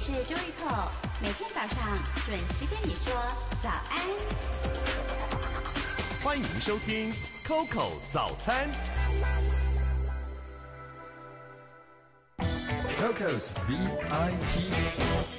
我是周一扣，每天早上准时跟你说早安。欢迎收听 Coco 早餐，Coco's VIP。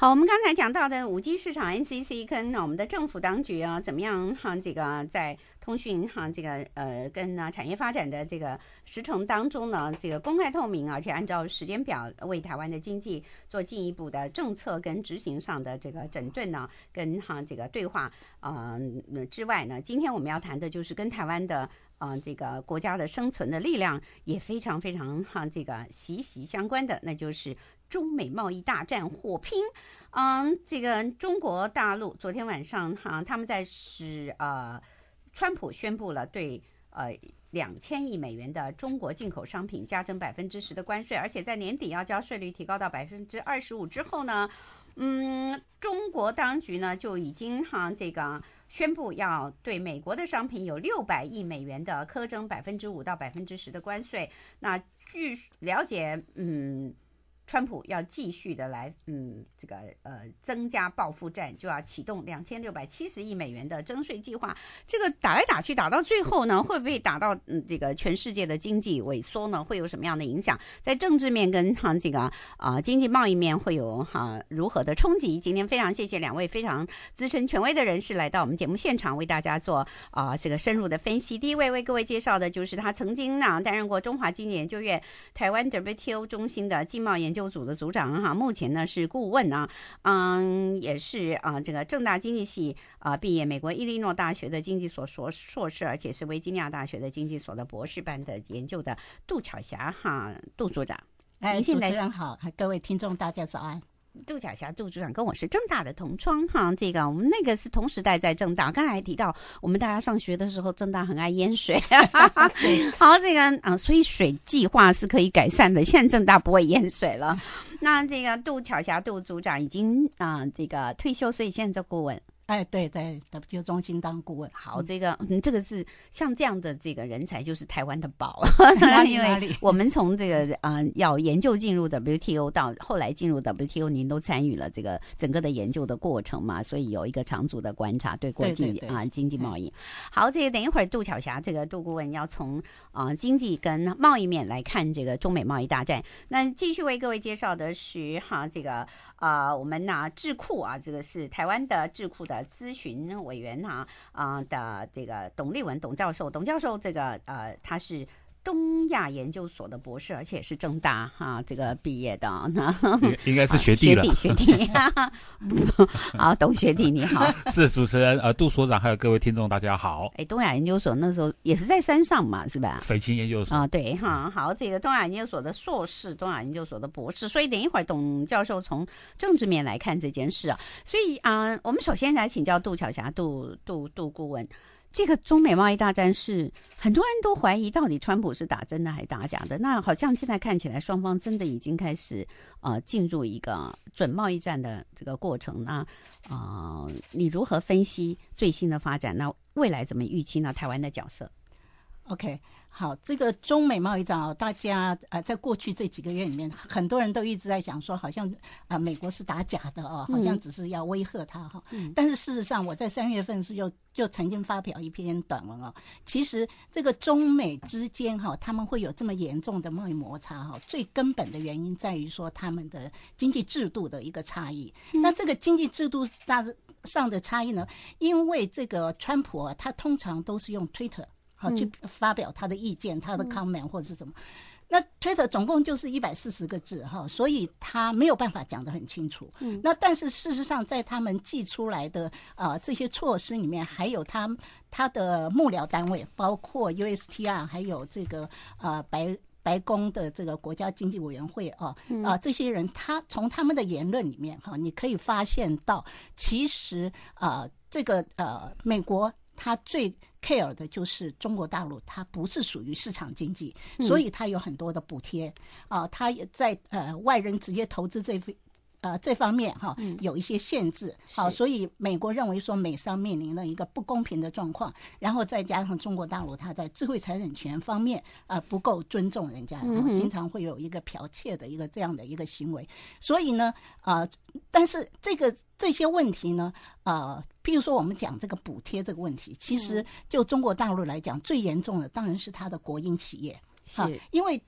好，我们刚才讲到的五 G 市场，NCC 跟我们的政府当局啊，怎么样哈？这个在通讯哈，这个呃，跟呢产业发展的这个时程当中呢，这个公开透明，而且按照时间表为台湾的经济做进一步的政策跟执行上的这个整顿呢，跟哈这个对话啊之外呢，今天我们要谈的就是跟台湾的啊这个国家的生存的力量也非常非常哈这个息息相关的，那就是。中美贸易大战火拼，嗯，这个中国大陆昨天晚上哈，他们在使呃，川普宣布了对呃两千亿美元的中国进口商品加征百分之十的关税，而且在年底要交税率提高到百分之二十五之后呢，嗯，中国当局呢就已经哈这个宣布要对美国的商品有六百亿美元的苛征百分之五到百分之十的关税。那据了解，嗯。川普要继续的来，嗯，这个呃增加报复战，就要启动两千六百七十亿美元的征税计划。这个打来打去，打到最后呢，会不会打到嗯这个全世界的经济萎缩呢？会有什么样的影响？在政治面跟哈这个啊经济贸易面会有哈如何的冲击？今天非常谢谢两位非常资深权威的人士来到我们节目现场，为大家做啊这个深入的分析。第一位为各位介绍的就是他曾经呢担任过中华经济研究院台湾 WTO 中心的经贸研究。究组的组长哈，目前呢是顾问啊，嗯，也是啊，这个正大经济系啊毕业，美国伊利诺大学的经济所硕硕士，而且是维吉尼亚大学的经济所的博士班的研究的杜巧霞哈，杜组长，哎，主持人好，各位听众大家早安。杜巧霞杜组长跟我是正大的同窗哈，这个我们那个是同时代在正大。刚才提到我们大家上学的时候，正大很爱淹水，好这个啊，所以水计划是可以改善的。现在正大不会淹水了。那这个杜巧霞杜组长已经啊这个退休，所以现在做顾问。哎，对对 w 中心当顾问，好，这个这个是像这样的这个人才就是台湾的宝，因为我们从这个啊要研究进入 WTO 到后来进入 WTO，您都参与了这个整个的研究的过程嘛，所以有一个长足的观察对国际啊经济贸易。好，这个等一会儿杜巧霞这个杜顾问要从啊经济跟贸易面来看这个中美贸易大战。那继续为各位介绍的是哈这个啊我们拿智库啊这个是台湾的智库的。咨询委员啊啊的这个董立文董教授，董教授这个呃他是。东亚研究所的博士，而且是正大哈这个毕业的，那应该是学弟了。学弟，学弟啊！好，董学弟你好，是主持人呃杜所长还有各位听众大家好。哎，东亚研究所那时候也是在山上嘛，是吧？斐青研究所啊，对，哈，好，这个东亚研究所的硕士，东亚研究所的博士，所以等一会儿董教授从政治面来看这件事啊，所以啊，我们首先来请教杜巧霞，杜杜杜顾问。这个中美贸易大战是很多人都怀疑，到底川普是打真的还是打假的？那好像现在看起来，双方真的已经开始，呃，进入一个准贸易战的这个过程。那，呃，你如何分析最新的发展？那未来怎么预期？呢？台湾的角色？OK，好，这个中美贸易战哦，大家呃，在过去这几个月里面，很多人都一直在讲说，好像啊，美国是打假的哦，好像只是要威吓他哈。嗯。但是事实上，我在三月份是又就曾经发表一篇短文哦，其实这个中美之间哈，他们会有这么严重的贸易摩擦哈，最根本的原因在于说他们的经济制度的一个差异。嗯。那这个经济制度大上的差异呢，因为这个川普啊，他通常都是用 Twitter。好，去发表他的意见，他的 comment 或者是什么，那 Twitter 总共就是一百四十个字哈，所以他没有办法讲得很清楚。嗯，那但是事实上，在他们寄出来的啊这些措施里面，还有他他的幕僚单位，包括 USTR，还有这个啊白白宫的这个国家经济委员会啊啊这些人，他从他们的言论里面哈，你可以发现到，其实啊这个呃美国他最。care 的就是中国大陆，它不是属于市场经济，所以它有很多的补贴啊，它也在呃外人直接投资这份。呃，这方面哈有一些限制，好，所以美国认为说美商面临了一个不公平的状况，然后再加上中国大陆它在智慧财产权方面啊不够尊重人家，经常会有一个剽窃的一个这样的一个行为，所以呢啊，但是这个这些问题呢啊。比如说，我们讲这个补贴这个问题，其实就中国大陆来讲，最严重的当然是它的国营企业，是，因为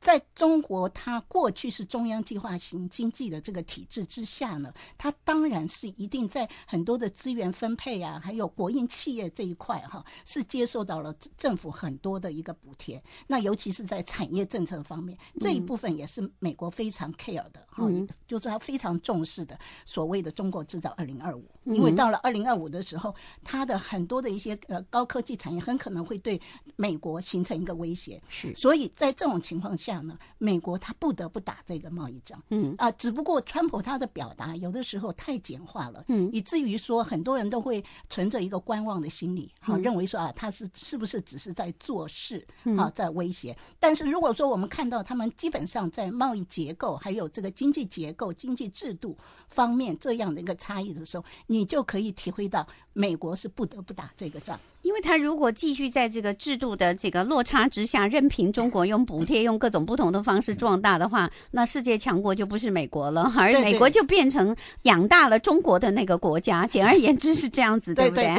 在中国，它过去是中央计划型经济的这个体制之下呢，它当然是一定在很多的资源分配啊，还有国营企业这一块，哈，是接受到了政府很多的一个补贴。那尤其是在产业政策方面，这一部分也是美国非常 care 的，哈，就是它非常重视的所谓的“中国制造二零二五”。因为到了二零二五的时候，它的很多的一些呃高科技产业很可能会对美国形成一个威胁，是。所以在这种情况下呢，美国他不得不打这个贸易战。嗯啊，只不过川普他的表达有的时候太简化了，嗯，以至于说很多人都会存着一个观望的心理，啊，认为说啊他是是不是只是在做事，啊，在威胁。但是如果说我们看到他们基本上在贸易结构还有这个经济结构、经济制度方面这样的一个差异的时候，你就可以体会到。美国是不得不打这个仗，因为他如果继续在这个制度的这个落差之下，任凭中国用补贴、用各种不同的方式壮大的话，那世界强国就不是美国了，而美国就变成养大了中国的那个国家。简而言之是这样子，对不对？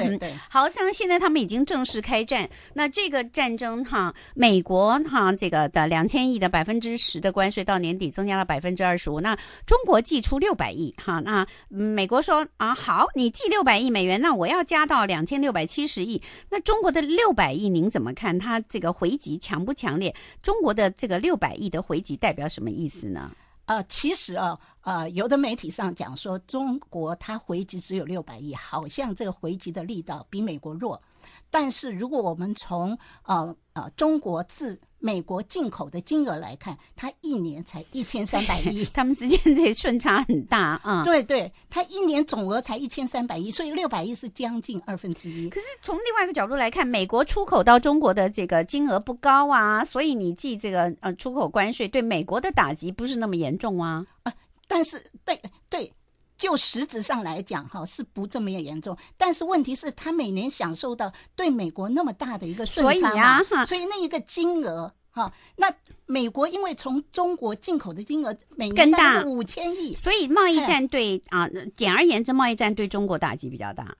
好，像现在他们已经正式开战，那这个战争哈，美国哈这个的两千亿的百分之十的关税到年底增加了百分之二十五，那中国寄出六百亿哈，那美国说啊，好，你寄六百亿美元，那我。我要加到两千六百七十亿，那中国的六百亿您怎么看？它这个回击强不强烈？中国的这个六百亿的回击代表什么意思呢？啊，其实啊啊，有的媒体上讲说中国它回击只有六百亿，好像这个回击的力道比美国弱。但是如果我们从呃呃中国自美国进口的金额来看，它一年才一千三百亿，他们之间这顺差很大啊。对对，它一年总额才一千三百亿，所以六百亿是将近二分之一。可是从另外一个角度来看，美国出口到中国的这个金额不高啊，所以你记这个呃出口关税对美国的打击不是那么严重啊。啊，但是对对。就实质上来讲，哈是不这么严重。但是问题是，他每年享受到对美国那么大的一个顺差啊，所以那一个金额，哈，那美国因为从中国进口的金额每年是五千亿，所以贸易战对啊，简而言之，贸易战对中国打击比较大。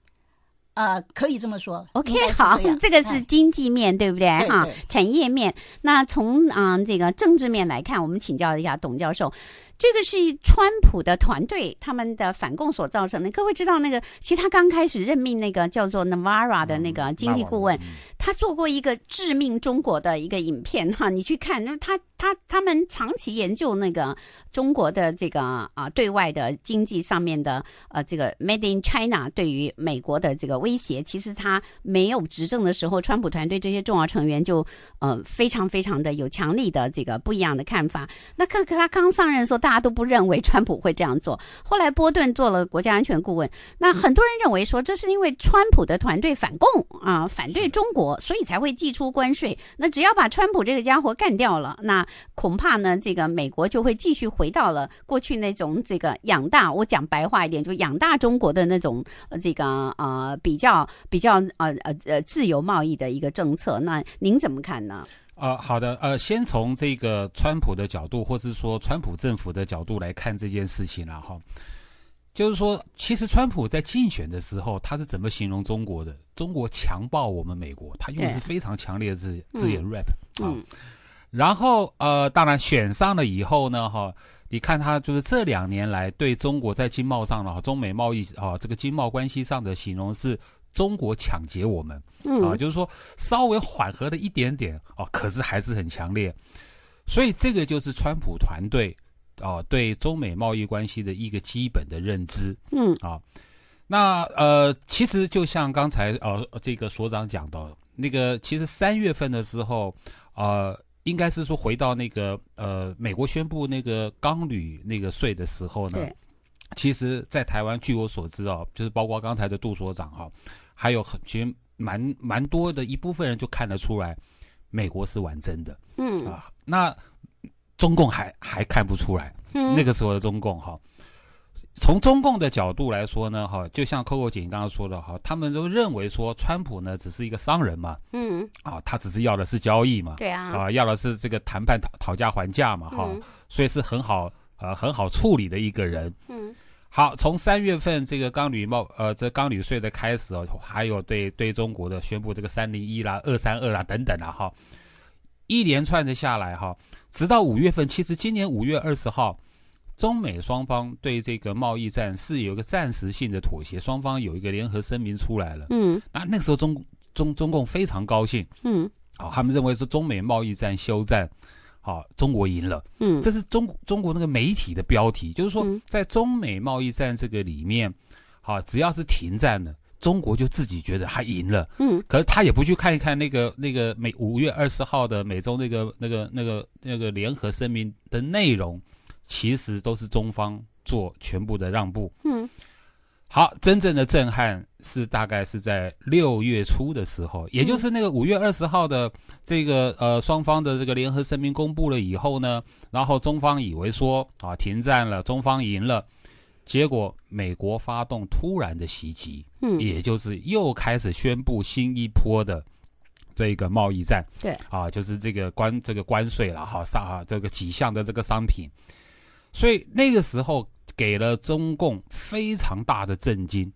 啊，可以这么说。OK，好，这个是经济面，对不对？哈，产业面。那从啊这个政治面来看，我们请教一下董教授。这个是川普的团队他们的反共所造成的。各位知道，那个其实他刚开始任命那个叫做 Navara 的那个经济顾问，他做过一个致命中国的一个影片哈。你去看，那他他他们长期研究那个中国的这个啊对外的经济上面的呃这个 Made in China 对于美国的这个威胁，其实他没有执政的时候，川普团队这些重要成员就呃非常非常的有强力的这个不一样的看法。那可可他刚上任说。大家都不认为川普会这样做。后来波顿做了国家安全顾问，那很多人认为说，这是因为川普的团队反共啊，反对中国，所以才会寄出关税。那只要把川普这个家伙干掉了，那恐怕呢，这个美国就会继续回到了过去那种这个养大，我讲白话一点，就养大中国的那种这个啊比较比较呃呃呃自由贸易的一个政策。那您怎么看呢？呃，好的，呃，先从这个川普的角度，或是说川普政府的角度来看这件事情了哈，就是说，其实川普在竞选的时候，他是怎么形容中国的？中国强暴我们美国，他用的是非常强烈的字字眼 rap 啊。然后呃，当然选上了以后呢，哈，你看他就是这两年来对中国在经贸上了，中美贸易啊这个经贸关系上的形容是。中国抢劫我们嗯、啊，就是说稍微缓和了一点点啊，可是还是很强烈，所以这个就是川普团队啊对中美贸易关系的一个基本的认知。嗯啊，那呃，其实就像刚才呃这个所长讲到那个，其实三月份的时候啊，应该是说回到那个呃美国宣布那个钢铝那个税的时候呢，其实在台湾据我所知啊，就是包括刚才的杜所长哈。还有很其实蛮蛮多的一部分人就看得出来，美国是玩真的，嗯啊，那中共还还看不出来，嗯、那个时候的中共哈，从中共的角度来说呢哈，就像 Coco 姐刚刚说的哈，他们都认为说川普呢只是一个商人嘛，嗯啊，他只是要的是交易嘛，对啊，啊要的是这个谈判讨讨价还价嘛哈，所以是很好呃很好处理的一个人，嗯。好，从三月份这个钢铝贸呃，这钢铝税的开始哦，还有对对中国的宣布这个三零一啦、二三二啦等等的哈，一连串的下来哈，直到五月份，其实今年五月二十号，中美双方对这个贸易战是有一个暂时性的妥协，双方有一个联合声明出来了。嗯，那那时候中中中共非常高兴。嗯，好，他们认为是中美贸易战休战。好，中国赢了。嗯，这是中中国那个媒体的标题，就是说，在中美贸易战这个里面，好，只要是停战了，中国就自己觉得他赢了。嗯，可是他也不去看一看那个那个美五月二十号的美中那个那个那个那个联合声明的内容，其实都是中方做全部的让步。嗯，好，真正的震撼。是大概是在六月初的时候，也就是那个五月二十号的这个呃双方的这个联合声明公布了以后呢，然后中方以为说啊停战了，中方赢了，结果美国发动突然的袭击，嗯，也就是又开始宣布新一波的这个贸易战，对，啊就是这个关这个关税了哈上啊这个几项的这个商品，所以那个时候给了中共非常大的震惊。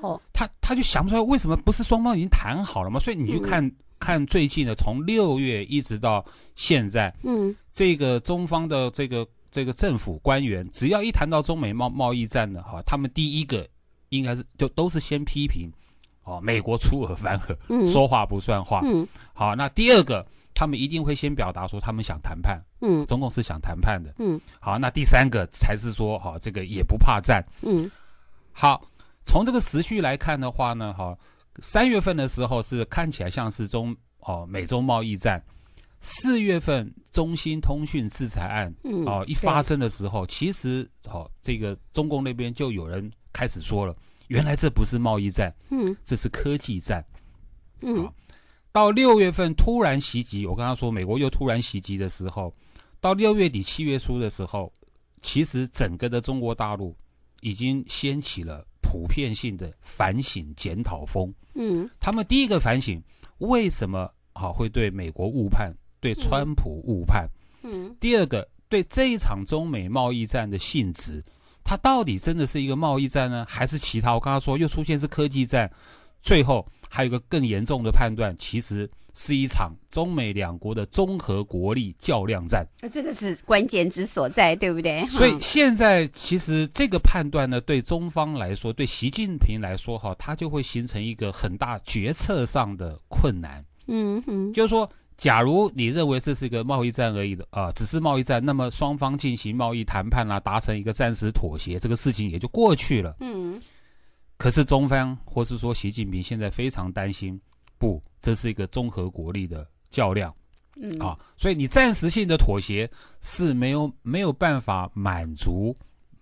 哦，他他就想不出来为什么不是双方已经谈好了吗？所以你就看看最近的，从六月一直到现在，嗯，这个中方的这个这个政府官员，只要一谈到中美贸贸易战的哈，他们第一个应该是就都是先批评，哦，美国出尔反尔，嗯，说话不算话。嗯，好，那第二个，他们一定会先表达说他们想谈判，嗯，总共是想谈判的，嗯，好，那第三个才是说哦，这个也不怕战，嗯，好。从这个时序来看的话呢，哈，三月份的时候是看起来像是中哦，美洲贸易战；四月份中兴通讯制裁案哦一发生的时候，其实哦，这个中共那边就有人开始说了，原来这不是贸易战，嗯，这是科技战。嗯，到六月份突然袭击，我刚刚说美国又突然袭击的时候，到六月底七月初的时候，其实整个的中国大陆已经掀起了。普遍性的反省检讨风，嗯，他们第一个反省为什么啊、会对美国误判，对川普误判，嗯，第二个对这一场中美贸易战的性质，它到底真的是一个贸易战呢，还是其他？我刚才说又出现是科技战。最后还有个更严重的判断，其实是一场中美两国的综合国力较量战。那这个是关键之所在，对不对？所以现在其实这个判断呢，对中方来说，对习近平来说，哈，他就会形成一个很大决策上的困难。嗯哼，就是说，假如你认为这是一个贸易战而已的啊，只是贸易战，那么双方进行贸易谈判啦，达成一个暂时妥协，这个事情也就过去了。嗯。可是中方，或是说习近平，现在非常担心，不，这是一个综合国力的较量，啊，所以你暂时性的妥协是没有没有办法满足。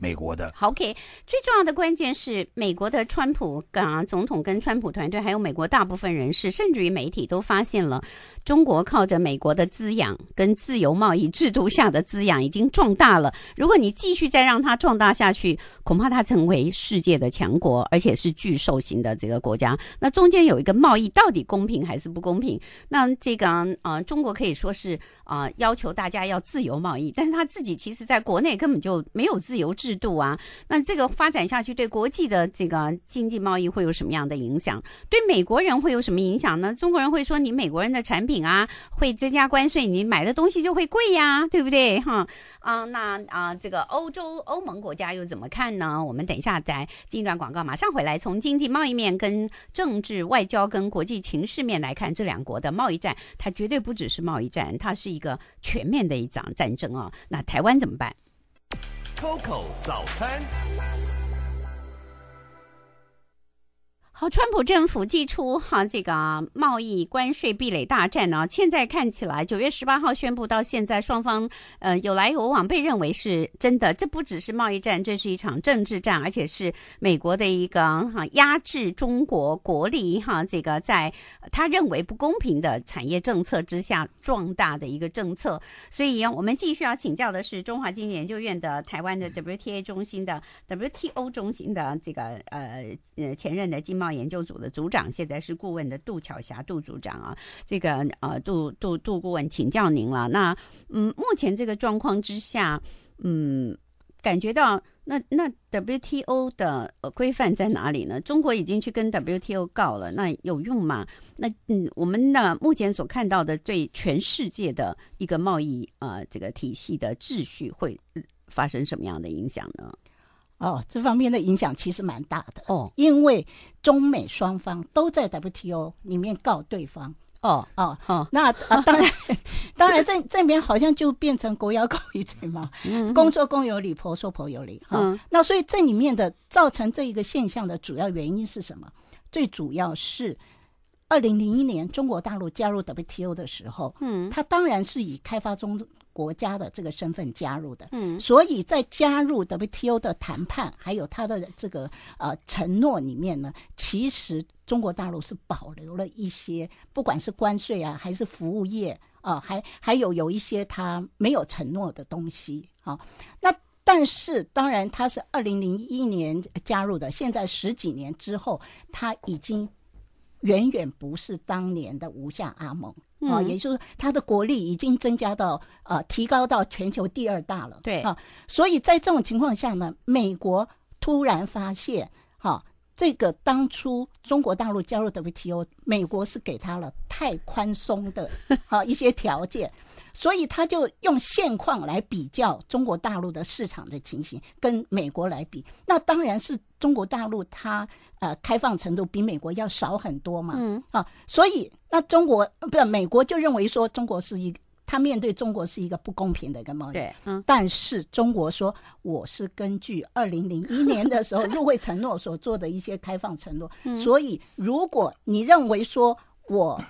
美国的，OK，最重要的关键是，美国的川普啊，总统跟川普团队，还有美国大部分人士，甚至于媒体都发现了，中国靠着美国的滋养跟自由贸易制度下的滋养已经壮大了。如果你继续再让它壮大下去，恐怕它成为世界的强国，而且是巨兽型的这个国家。那中间有一个贸易到底公平还是不公平？那这个啊，中国可以说是啊，要求大家要自由贸易，但是他自己其实在国内根本就没有自由制。度啊，那这个发展下去对国际的这个经济贸易会有什么样的影响？对美国人会有什么影响呢？中国人会说你美国人的产品啊，会增加关税，你买的东西就会贵呀，对不对？哈啊，那啊，这个欧洲欧盟国家又怎么看呢？我们等一下再进一段广告，马上回来。从经济贸易面、跟政治外交、跟国际情势面来看，这两国的贸易战，它绝对不只是贸易战，它是一个全面的一场战争啊。那台湾怎么办？c o c o 早餐。好，川普政府祭出哈这个贸易关税壁垒大战呢？现在看起来，九月十八号宣布到现在，双方呃有来有往，被认为是真的。这不只是贸易战，这是一场政治战，而且是美国的一个哈压制中国国力哈这个在他认为不公平的产业政策之下壮大的一个政策。所以，我们继续要请教的是中华经济研究院的台湾的 WTA 中心的 WTO 中心的这个呃呃前任的经贸。贸研究组的组长，现在是顾问的杜巧霞杜组长啊，这个呃，杜杜杜顾问请教您了。那嗯，目前这个状况之下，嗯，感觉到那那 WTO 的呃规范在哪里呢？中国已经去跟 WTO 告了，那有用吗？那嗯，我们呢目前所看到的对全世界的一个贸易呃这个体系的秩序会发生什么样的影响呢？哦，这方面的影响其实蛮大的哦，因为中美双方都在 WTO 里面告对方哦哦哦，那啊当然，当然这这边好像就变成狗咬 狗一罪嘛，公说公有理，婆说婆有理哈。那所以这里面的造成这一个现象的主要原因是什么？最主要是。二零零一年中国大陆加入 WTO 的时候，嗯，它当然是以开发中国家的这个身份加入的，嗯，所以在加入 WTO 的谈判还有它的这个呃承诺里面呢，其实中国大陆是保留了一些，不管是关税啊，还是服务业啊，还还有有一些它没有承诺的东西啊。那但是当然它是二零零一年加入的，现在十几年之后，它已经。远远不是当年的吴下阿蒙啊，也就是他的国力已经增加到呃，提高到全球第二大了。对啊，所以在这种情况下呢，美国突然发现，哈，这个当初中国大陆加入 WTO，美国是给他了太宽松的哈一些条件。所以他就用现况来比较中国大陆的市场的情形跟美国来比，那当然是中国大陆它呃开放程度比美国要少很多嘛。嗯。啊，所以那中国不是美国就认为说中国是一，他面对中国是一个不公平的一个贸易。对。嗯。但是中国说我是根据二零零一年的时候入会承诺所做的一些开放承诺，所以如果你认为说我。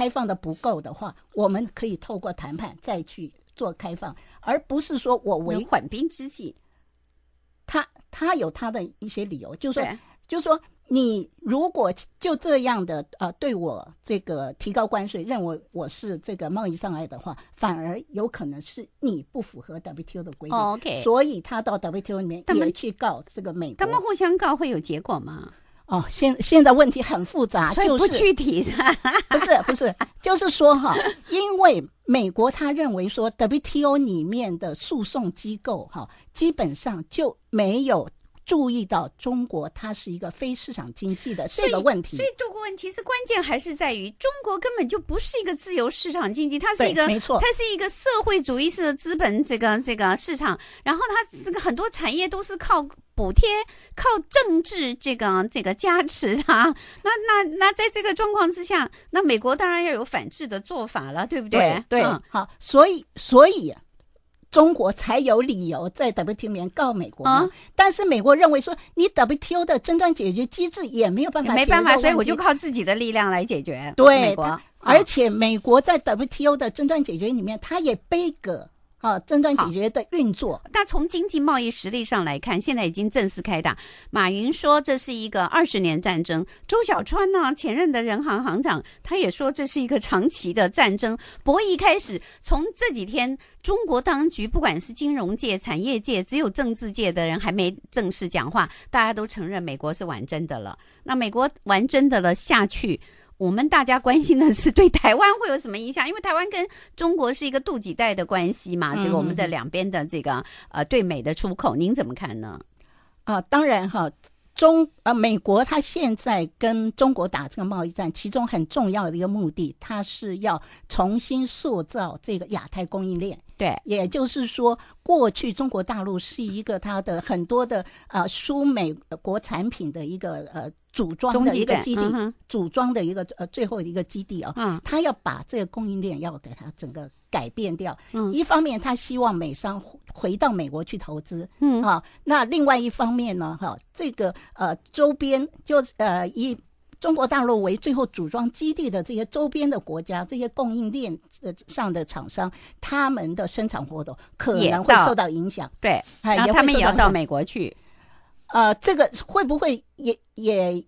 开放的不够的话，我们可以透过谈判再去做开放，而不是说我为缓兵之计。他他有他的一些理由，就是说，就是说，你如果就这样的啊，对我这个提高关税，认为我是这个贸易障碍的话，反而有可能是你不符合 WTO 的规定。OK，所以他到 WTO 里面也去告这个美国，他们互相告会有结果吗？哦，现现在问题很复杂，就是不具体是 不是不是，就是说哈，因为美国他认为说 WTO 里面的诉讼机构哈，基本上就没有。注意到中国它是一个非市场经济的这个问题，所以这个问题是关键，还是在于中国根本就不是一个自由市场经济，它是一个没错，它是一个社会主义式的资本这个这个市场，然后它这个很多产业都是靠补贴、靠政治这个这个加持的。那那那，在这个状况之下，那美国当然要有反制的做法了，对不对？对，好，所以所以。中国才有理由在 WTO 里面告美国，但是美国认为说你 WTO 的争端解决机制也没有办法，没办法，所以我就靠自己的力量来解决。对，美国，而且美国在 WTO 的争端解决里面，它也背个。啊，争端解决的运作。那从经济贸易实力上来看，现在已经正式开打。马云说这是一个二十年战争。周小川呢，前任的人行行长，他也说这是一个长期的战争博弈开始。从这几天，中国当局不管是金融界、产业界，只有政治界的人还没正式讲话，大家都承认美国是玩真的了。那美国玩真的了下去。我们大家关心的是对台湾会有什么影响？因为台湾跟中国是一个渡几代的关系嘛，这个我们的两边的这个呃对美的出口，您怎么看呢？啊，当然哈，中呃美国它现在跟中国打这个贸易战，其中很重要的一个目的，它是要重新塑造这个亚太供应链。对，也就是说，过去中国大陆是一个它的很多的呃输美国产品的一个呃。组装的一个基地，组装的一个呃最后一个基地啊，他要把这个供应链要给它整个改变掉。嗯，一方面他希望美商回到美国去投资，嗯啊，那另外一方面呢，哈，这个呃周边就呃以中国大陆为最后组装基地的这些周边的国家，这些供应链呃上的厂商，他们的生产活动可能会受到影响。对，然后他们也要到美国去。呃，这个会不会也也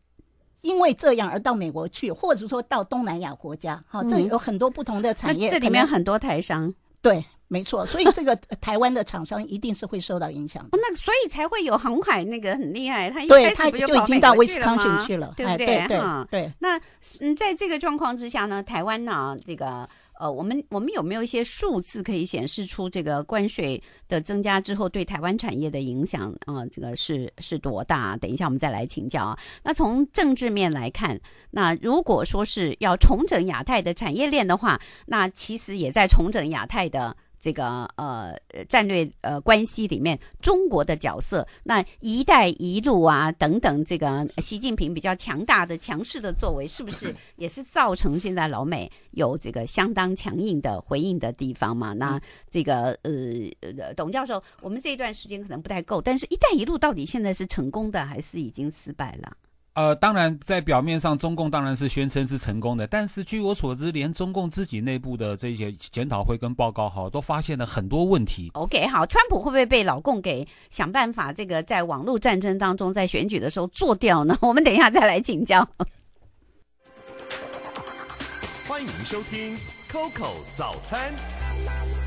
因为这样而到美国去，或者说到东南亚国家？哈，这里有很多不同的产业，这里面很多台商。对，没错，所以这个台湾的厂商一定是会受到影响。那所以才会有航海那个很厉害，他对他就已经到威斯康星去了，对不对？对对。那嗯，在这个状况之下呢，台湾呢，这个。呃，我们我们有没有一些数字可以显示出这个关税的增加之后对台湾产业的影响啊？这个是是多大？等一下我们再来请教啊。那从政治面来看，那如果说是要重整亚太的产业链的话，那其实也在重整亚太的。这个呃战略呃关系里面，中国的角色，那“一带一路”啊等等，这个习近平比较强大的、强势的作为，是不是 也是造成现在老美有这个相当强硬的回应的地方嘛？那这个呃，董教授，我们这一段时间可能不太够，但是“一带一路”到底现在是成功的还是已经失败了？呃，当然，在表面上，中共当然是宣称是成功的。但是，据我所知，连中共自己内部的这些检讨会跟报告哈，都发现了很多问题。OK，好，川普会不会被老共给想办法这个在网络战争当中，在选举的时候做掉呢？我们等一下再来请教。欢迎收听 Coco 早餐。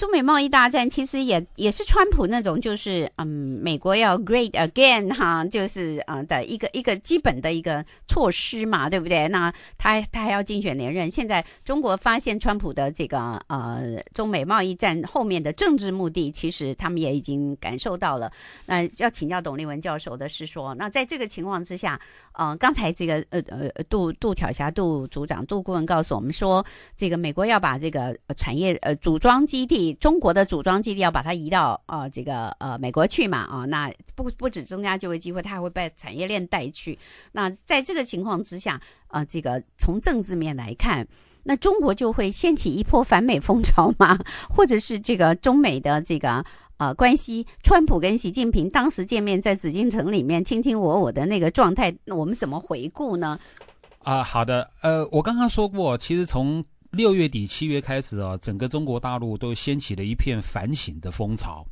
中美贸易大战其实也也是川普那种，就是嗯，美国要 “great again” 哈，就是啊的一个一个基本的一个措施嘛，对不对？那他他还要竞选连任。现在中国发现川普的这个呃中美贸易战后面的政治目的，其实他们也已经感受到了。那要请教董立文教授的是说，那在这个情况之下，嗯，刚才这个呃呃杜杜巧霞杜组长杜顾问告诉我们说，这个美国要把这个产业呃组装基地。中国的组装基地要把它移到呃这个呃美国去嘛啊，那不不止增加就业机会，它还会被产业链带去。那在这个情况之下啊，这个从政治面来看，那中国就会掀起一波反美风潮嘛，或者是这个中美的这个呃关系，川普跟习近平当时见面在紫禁城里面卿卿我我的那个状态，那我们怎么回顾呢？啊，好的，呃，我刚刚说过，其实从六月底、七月开始啊，整个中国大陆都掀起了一片反省的风潮，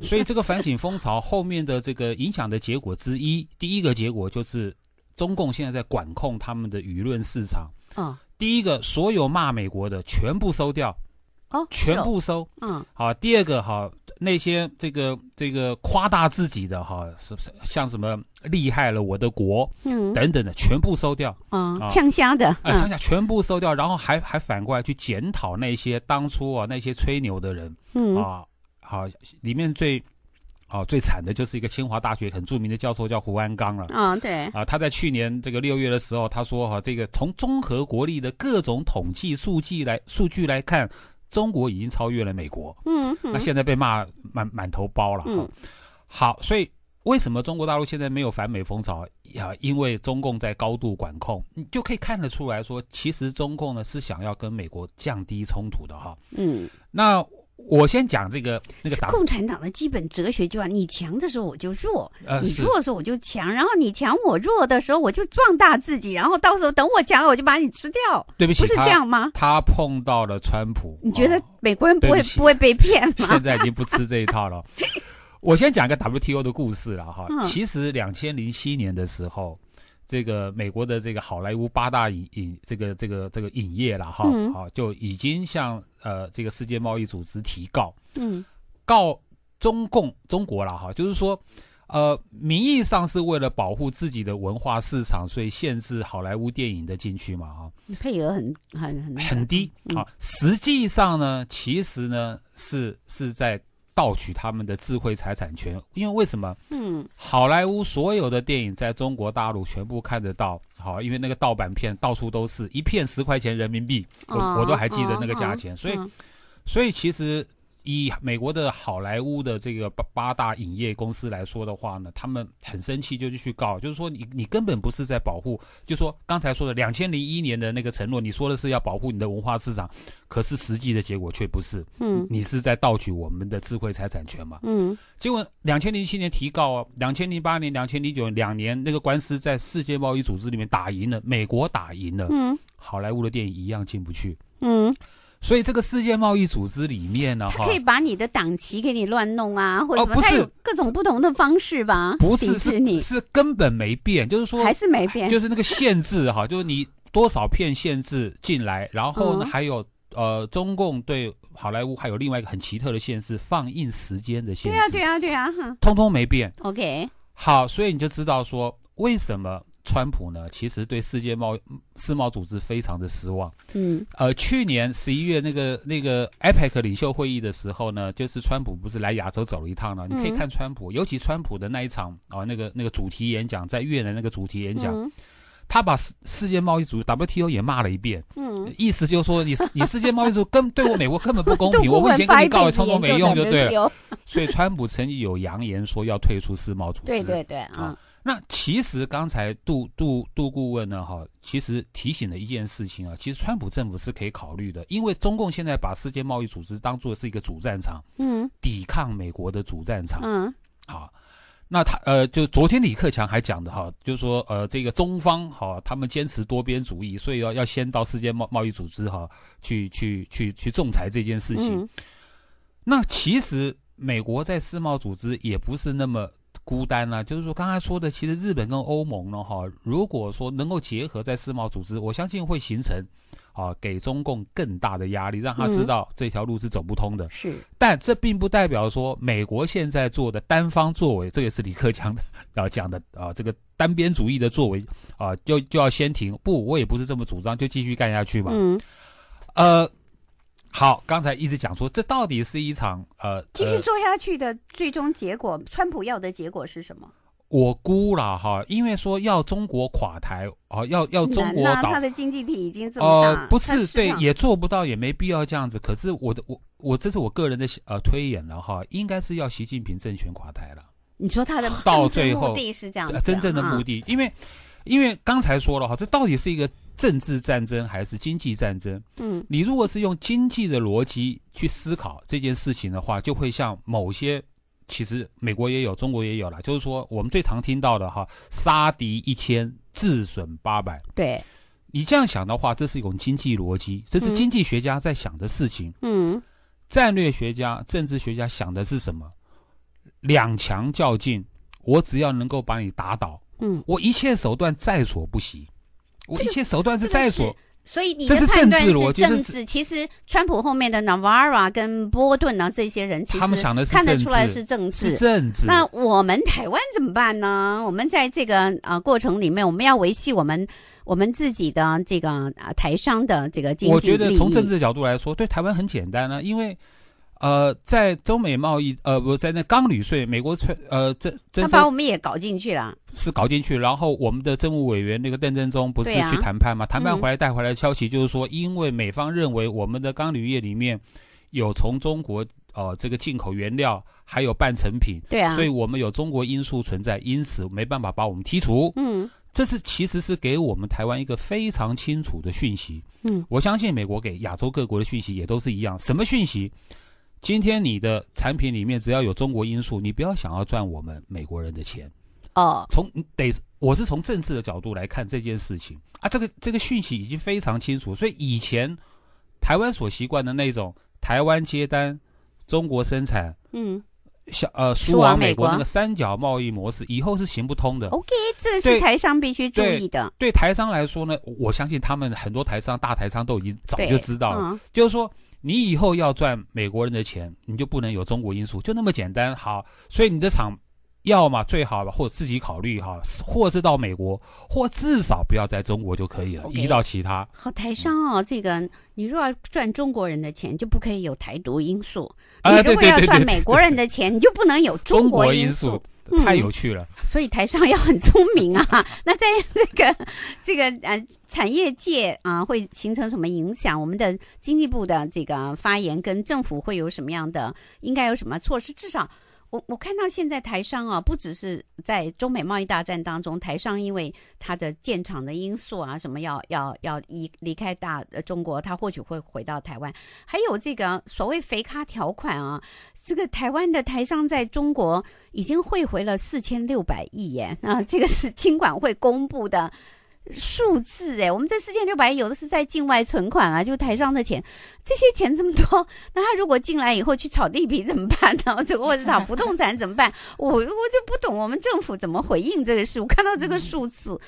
所以这个反省风潮后面的这个影响的结果之一，第一个结果就是，中共现在在管控他们的舆论市场啊。第一个，所有骂美国的全部收掉，哦，全部收，嗯，好。第二个哈，那些这个这个夸大自己的哈，是不是像什么？厉害了，我的国，嗯，等等的，全部收掉啊！枪虾的，哎，枪下，全部收掉，然后还还反过来去检讨那些当初啊那些吹牛的人，嗯啊，好，里面最啊最惨的就是一个清华大学很著名的教授叫胡安刚了，啊对，啊他在去年这个六月的时候，他说哈，这个从综合国力的各种统计数据来数据来看，中国已经超越了美国，嗯，那现在被骂满满头包了，嗯，好，所以。为什么中国大陆现在没有反美风潮呀？因为中共在高度管控，你就可以看得出来说，其实中共呢是想要跟美国降低冲突的哈。嗯，那我先讲这个那个党，共产党的基本哲学就啊，你强的时候我就弱，呃，你弱的时候我就强，然后你强我弱的时候我就壮大自己，然后到时候等我强了我就把你吃掉。对不起，不是这样吗？他碰到了川普，你觉得美国人不会不会被骗吗？现在已经不吃这一套了。我先讲个 WTO 的故事了哈，其实两千零七年的时候，这个美国的这个好莱坞八大影影这个这个这个影业了哈，好就已经向呃这个世界贸易组织提告，嗯，告中共中国了哈，就是说呃名义上是为了保护自己的文化市场，所以限制好莱坞电影的进去嘛哈，配额很很很很低，好，实际上呢，其实呢是是在。盗取他们的智慧财产权，因为为什么？嗯，好莱坞所有的电影在中国大陆全部看得到，好，因为那个盗版片到处都是，一片十块钱人民币，我我都还记得那个价钱，所以，所以其实。以美国的好莱坞的这个八八大影业公司来说的话呢，他们很生气，就去告，就是说你你根本不是在保护，就说刚才说的两千零一年的那个承诺，你说的是要保护你的文化市场，可是实际的结果却不是，嗯，你是在盗取我们的智慧财产权嘛，嗯，结果两千零七年提告，两千零八年、两千零九两年那个官司在世界贸易组织里面打赢了，美国打赢了，嗯，好莱坞的电影一样进不去，嗯。所以这个世界贸易组织里面呢，哈，可以把你的档期给你乱弄啊，或者不是各种不同的方式吧？不是，是你是根本没变，就是说还是没变，就是那个限制哈，就是你多少片限制进来，然后呢还有呃，中共对好莱坞还有另外一个很奇特的限制，放映时间的限制。对啊，对啊，对啊，哈，通通没变。OK，好，所以你就知道说为什么。川普呢，其实对世界贸世贸组织非常的失望。嗯，呃，去年十一月那个那个 APEC 领袖会议的时候呢，就是川普不是来亚洲走了一趟了。你可以看川普，尤其川普的那一场哦，那个那个主题演讲，在越南那个主题演讲。他把世世界贸易组织 WTO 也骂了一遍，嗯，意思就是说你你世界贸易组织跟对我美国根本不公平，我以前跟你搞一通都没用，就对了。所以川普曾经有扬言说要退出世贸组织。对对对啊，那其实刚才杜杜杜顾问呢哈，其实提醒了一件事情啊，其实川普政府是可以考虑的，因为中共现在把世界贸易组织当做是一个主战场，嗯，抵抗美国的主战场，嗯，好。那他呃，就昨天李克强还讲的哈，就是说呃，这个中方哈，他们坚持多边主义，所以要要先到世界贸贸易组织哈去去去去仲裁这件事情。那其实美国在世贸组织也不是那么孤单啊，就是说刚才说的，其实日本跟欧盟呢哈，如果说能够结合在世贸组织，我相信会形成。啊，给中共更大的压力，让他知道这条路是走不通的。是，但这并不代表说美国现在做的单方作为，这也是李克强的要讲的啊，这个单边主义的作为啊，就就要先停？不，我也不是这么主张，就继续干下去嘛。嗯，呃，好，刚才一直讲说，这到底是一场呃，继续做下去的最终结果，川普要的结果是什么？我估了哈，因为说要中国垮台啊，要要中国倒，他的经济体已经这么小，不是对，也做不到，也没必要这样子。可是我的我我这是我个人的呃推演了哈，应该是要习近平政权垮台了。你说他的到最后目的是这样，真正的目的，因为因为刚才说了哈，这到底是一个政治战争还是经济战争？嗯，你如果是用经济的逻辑去思考这件事情的话，就会像某些。其实美国也有，中国也有了。就是说，我们最常听到的哈，杀敌一千，自损八百。对你这样想的话，这是一种经济逻辑，这是经济学家在想的事情。嗯，战略学家、政治学家想的是什么？两强较劲，我只要能够把你打倒，嗯，我一切手段在所不惜，我一切手段是在所。所以你的判断是政治，其实川普后面的 Navaa r 跟波顿呢这些人，其实看得出来是政治。政治。那我们台湾怎么办呢？我们在这个呃过程里面，我们要维系我们我们自己的这个啊台商的这个。经济我觉得从政治的角度来说，对台湾很简单呢，因为。呃，在中美贸易，呃，不在那钢铝税，美国税，呃，这这，他把我们也搞进去了，是搞进去，然后我们的政务委员那个邓振中不是去谈判吗？谈判回来带回来消息就是说，因为美方认为我们的钢铝业里面有从中国呃这个进口原料，还有半成品，对啊，所以我们有中国因素存在，因此没办法把我们剔除。嗯，这是其实是给我们台湾一个非常清楚的讯息。嗯，我相信美国给亚洲各国的讯息也都是一样，什么讯息？今天你的产品里面只要有中国因素，你不要想要赚我们美国人的钱，哦，从得我是从政治的角度来看这件事情啊，这个这个讯息已经非常清楚，所以以前台湾所习惯的那种台湾接单、中国生产，嗯，小呃输往美国那个三角贸易模式，以后是行不通的。OK，这是台商必须注意的。对台商来说呢，我相信他们很多台商、大台商都已经早就知道了，就是说。你以后要赚美国人的钱，你就不能有中国因素，就那么简单。好，所以你的厂要么最好或者自己考虑哈，或是到美国，或至少不要在中国就可以了，移到其他。好，台商啊，这个你若要赚中国人的钱，就不可以有台独因素；你如果要赚美国人的钱，你就不能有中国因素。太有趣了，所以台上要很聪明啊。那在那个这个呃产业界啊，会形成什么影响？我们的经济部的这个发言跟政府会有什么样的？应该有什么措施？至少。我我看到现在台商啊，不只是在中美贸易大战当中，台商因为它的建厂的因素啊，什么要要要离离开大中国，它或许会回到台湾。还有这个所谓“肥咖”条款啊，这个台湾的台商在中国已经汇回了四千六百亿元那这个是 金管会公布的。数字诶，我们这四千六百有的是在境外存款啊，就台商的钱，这些钱这么多，那他如果进来以后去炒地皮怎么办呢？这个沃斯塔不动产怎么办？我我就不懂我们政府怎么回应这个事。我看到这个数字。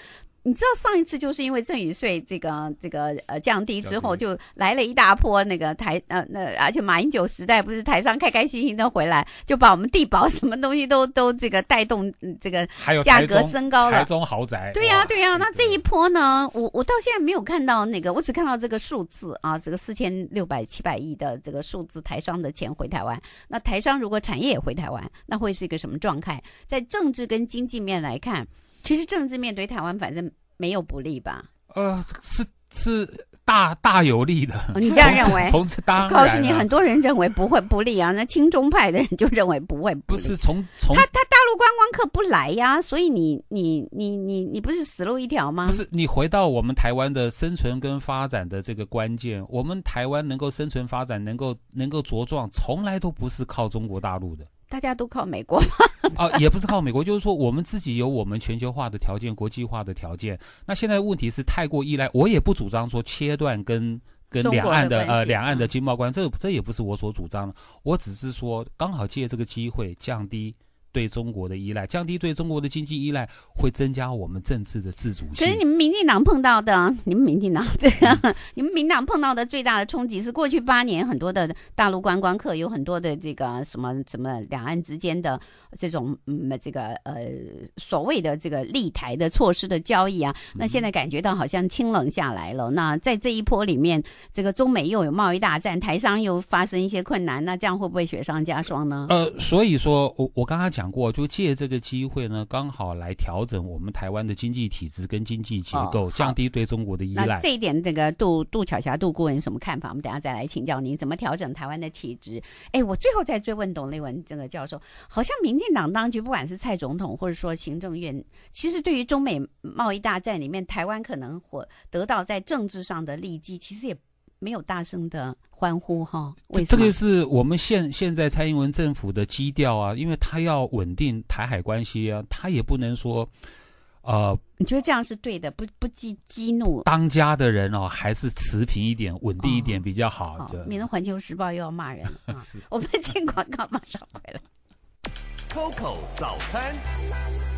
你知道上一次就是因为赠与税这个这个呃降低之后，就来了一大波那个台呃那而且马英九时代不是台商开开心心的回来，就把我们地保什么东西都都这个带动这个还有价格升高，台中豪宅对呀对呀。那这一波呢，我我到现在没有看到那个，我只看到这个数字啊，这个四千六百七百亿的这个数字台商的钱回台湾。那台商如果产业也回台湾，那会是一个什么状态？在政治跟经济面来看。其实政治面对台湾，反正没有不利吧？呃，是是大大有利的。你这样认为？从此当然。我告诉你，很多人认为不会不利啊。那亲中派的人就认为不会。不是从从他他大陆观光客不来呀，所以你你你你你不是死路一条吗？不是，你回到我们台湾的生存跟发展的这个关键，我们台湾能够生存发展，能够能够茁壮，从来都不是靠中国大陆的。大家都靠美国吗？啊，也不是靠美国，就是说我们自己有我们全球化的条件、国际化的条件。那现在问题是太过依赖。我也不主张说切断跟跟两岸的呃两岸的经贸关，这这也不是我所主张的。我只是说，刚好借这个机会降低。对中国的依赖降低，对中国的经济依赖会增加我们政治的自主性。可是你们民进党碰到的，你们民进党对，啊，你们民党碰到的最大的冲击是过去八年很多的大陆观光客，有很多的这个什么什么两岸之间的这种嗯这个呃所谓的这个立台的措施的交易啊，那现在感觉到好像清冷下来了。那在这一波里面，这个中美又有贸易大战，台商又发生一些困难，那这样会不会雪上加霜呢？呃，所以说我我刚刚讲。过就借这个机会呢，刚好来调整我们台湾的经济体制跟经济结构，降低对中国的依赖。这一点，这个杜杜巧霞、杜顾问有什么看法？我们等下再来请教您怎么调整台湾的体制。哎，我最后再追问董立文这个教授，好像民进党当局不管是蔡总统，或者说行政院，其实对于中美贸易大战里面，台湾可能获得到在政治上的利机，其实也。没有大声的欢呼哈，这个是我们现现在蔡英文政府的基调啊，因为他要稳定台海关系啊，他也不能说，呃，你觉得这样是对的，不不激激怒当家的人哦，还是持平一点，稳定一点比较好，免得《环球时报》又要骂人。我们进广告，马上回来。Coco 早餐。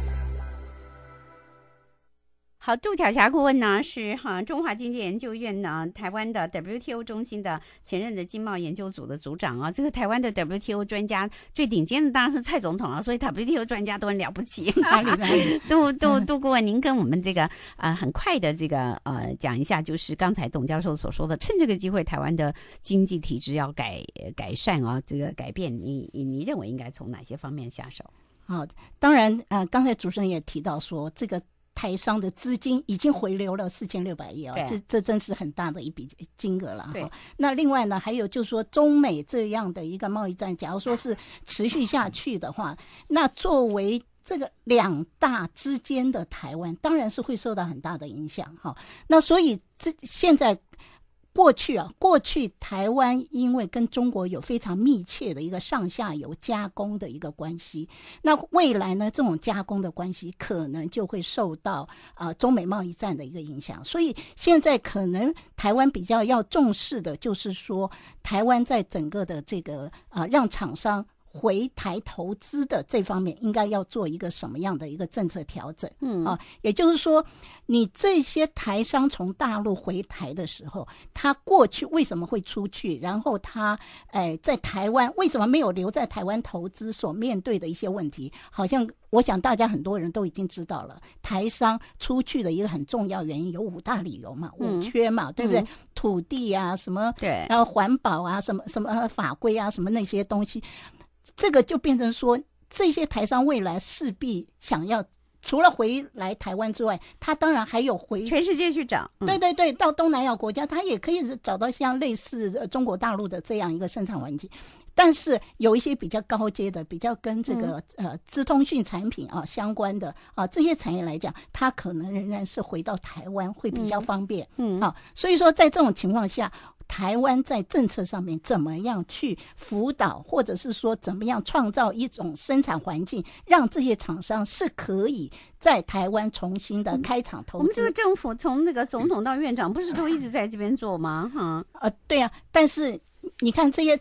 好，杜巧霞顾问呢是哈中华经济研究院呢台湾的 WTO 中心的前任的经贸研究组的组长啊，这个台湾的 WTO 专家最顶尖的当然是蔡总统了，所以 WTO 专家都很了不起。杜杜杜顾问，您跟我们这个呃很快的这个呃讲一下，就是刚才董教授所说的，趁这个机会，台湾的经济体制要改改善啊，这个改变，你你你认为应该从哪些方面下手？好，当然啊，刚才主持人也提到说这个。台商的资金已经回流了四千六百亿哦，这这真是很大的一笔金额了。对，那另外呢，还有就是说，中美这样的一个贸易战，假如说是持续下去的话，那作为这个两大之间的台湾，当然是会受到很大的影响哈。那所以这现在。过去啊，过去台湾因为跟中国有非常密切的一个上下游加工的一个关系，那未来呢，这种加工的关系可能就会受到啊中美贸易战的一个影响，所以现在可能台湾比较要重视的就是说，台湾在整个的这个啊让厂商。回台投资的这方面应该要做一个什么样的一个政策调整？嗯啊，也就是说，你这些台商从大陆回台的时候，他过去为什么会出去？然后他哎，在台湾为什么没有留在台湾投资？所面对的一些问题，好像我想大家很多人都已经知道了。台商出去的一个很重要原因有五大理由嘛？五缺嘛，对不对？土地啊，什么？对。然后环保啊，什么什么法规啊，什么那些东西。这个就变成说，这些台商未来势必想要除了回来台湾之外，他当然还有回全世界去找，对对对，到东南亚国家，他也可以找到像类似中国大陆的这样一个生产环境。但是有一些比较高阶的、比较跟这个呃资通讯产品啊相关的啊这些产业来讲，它可能仍然是回到台湾会比较方便。嗯，啊，所以说在这种情况下。台湾在政策上面怎么样去辅导，或者是说怎么样创造一种生产环境，让这些厂商是可以在台湾重新的开厂投资？我们这个政府从那个总统到院长，不是都一直在这边做吗？哈，呃，对呀，但是你看这些。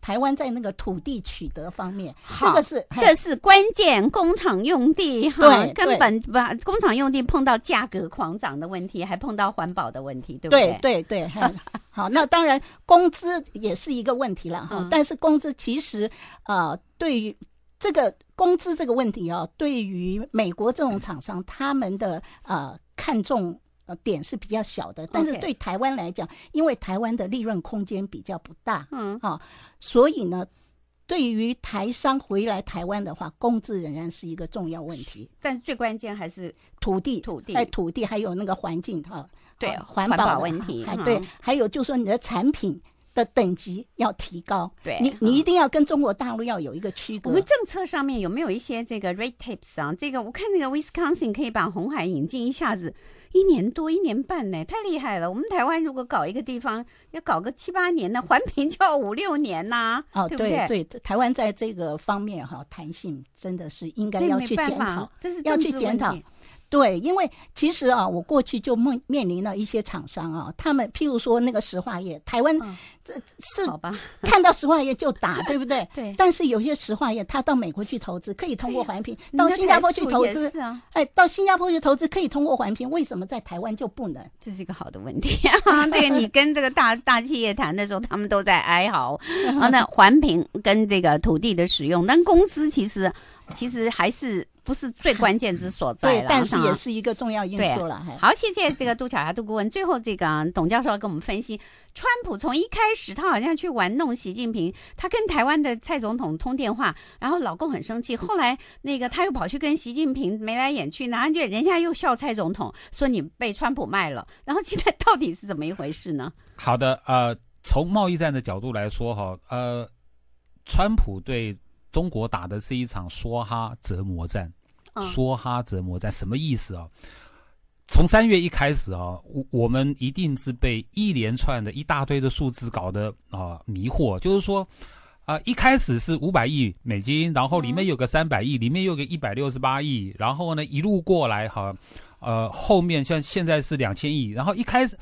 台湾在那个土地取得方面，这个是这是关键。工厂用地哈，根本把工厂用地碰到价格狂涨的问题，还碰到环保的问题，对不对？对对对，好，那当然工资也是一个问题了哈。但是工资其实，呃，对于这个工资这个问题啊，对于美国这种厂商，他们的呃看重。点是比较小的，但是对台湾来讲，因为台湾的利润空间比较不大，嗯啊，所以呢，对于台商回来台湾的话，工资仍然是一个重要问题。但是最关键还是土地，土地，哎，土地，还有那个环境哈，对，环保问题，还对，还有就是说你的产品的等级要提高，对，你你一定要跟中国大陆要有一个区隔。我们政策上面有没有一些这个 red tips 啊？这个我看那个 Wisconsin 可以把红海引进一下子。一年多、一年半呢，太厉害了！我们台湾如果搞一个地方，要搞个七八年呢，环评就要五六年呢，哦，对对，台湾在这个方面哈，弹性真的是应该要去检讨，要去检讨。对，因为其实啊，我过去就面面临了一些厂商啊，他们譬如说那个石化业，台湾。这是好吧？看到石化业就打，对不对？对。但是有些石化业，他到美国去投资，可以通过环评；到新加坡去投资，是啊。哎，到新加坡去投资可以通过环评，为什么在台湾就不能？这是一个好的问题啊！对你跟这个大大企业谈的时候，他们都在哀嚎。那环评跟这个土地的使用，那工资其实其实还是不是最关键之所在了？对，但是也是一个重要因素了。好，谢谢这个杜巧霞杜顾问。最后，这个董教授跟我们分析，川普从一开开始，他好像去玩弄习近平，他跟台湾的蔡总统通电话，然后老公很生气。后来，那个他又跑去跟习近平眉来眼去，拿人家又笑蔡总统说你被川普卖了。然后现在到底是怎么一回事呢？好的，呃，从贸易战的角度来说哈，呃，川普对中国打的是一场梭哈折磨战，梭哈折磨战什么意思啊？从三月一开始啊，我我们一定是被一连串的一大堆的数字搞得啊迷惑。就是说，啊一开始是五百亿美金，然后里面有个三百亿，里面有个一百六十八亿，然后呢一路过来哈，呃后面像现在是两千亿，然后一开始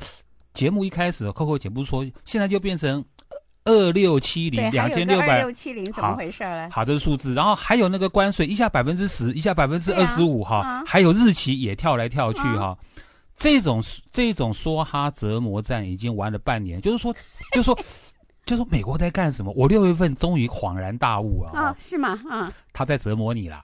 节目一开始，扣扣姐不说，现在就变成。二六七零，两千六百，六七零，怎么回事嘞？好，这是数字，然后还有那个关税，一下百分之十，一下百分之二十五，哈，还有日期也跳来跳去，哈，这种这种梭哈折磨战已经玩了半年，就是说，就是说，就是说，美国在干什么？我六月份终于恍然大悟啊，是吗？嗯，他在折磨你了。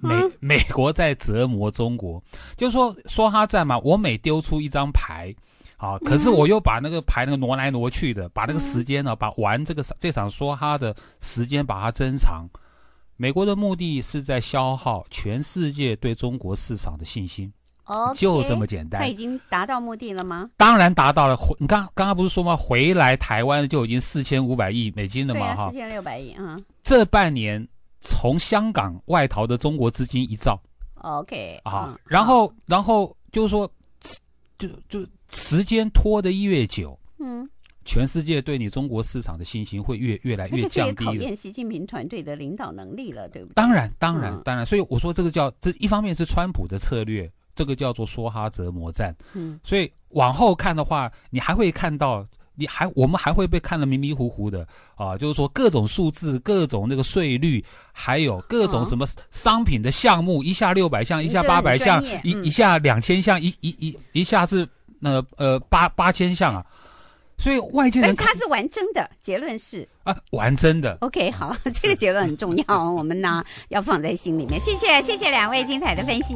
美美国在折磨中国，就是说说哈在嘛，我每丢出一张牌，啊，可是我又把那个牌那个挪来挪去的，把那个时间呢，把玩这个这场说哈的时间把它增长。美国的目的是在消耗全世界对中国市场的信心，就这么简单。他已经达到目的了吗？当然达到了，回你刚刚刚不是说吗？回来台湾就已经四千五百亿美金了吗？哈，四千六百亿啊，这半年。从香港外逃的中国资金一兆。o k 啊，然后然后就是说，就就时间拖得越久，嗯，全世界对你中国市场的信心会越越来越降低，考验习近平团队的领导能力了，对不对？当然，当然，当然。所以我说这个叫这一方面是川普的策略，这个叫做梭哈折磨战。嗯，所以往后看的话，你还会看到。你还我们还会被看得迷迷糊糊的啊，就是说各种数字、各种那个税率，还有各种什么商品的项目，一下六百项，一下八百项，一一下两千项，一一一一下是那呃八八千项啊，所以外界人，他是完真的结论是啊，完真的。OK，好，这个结论很重要，我们呢要放在心里面。谢谢谢谢两位精彩的分析。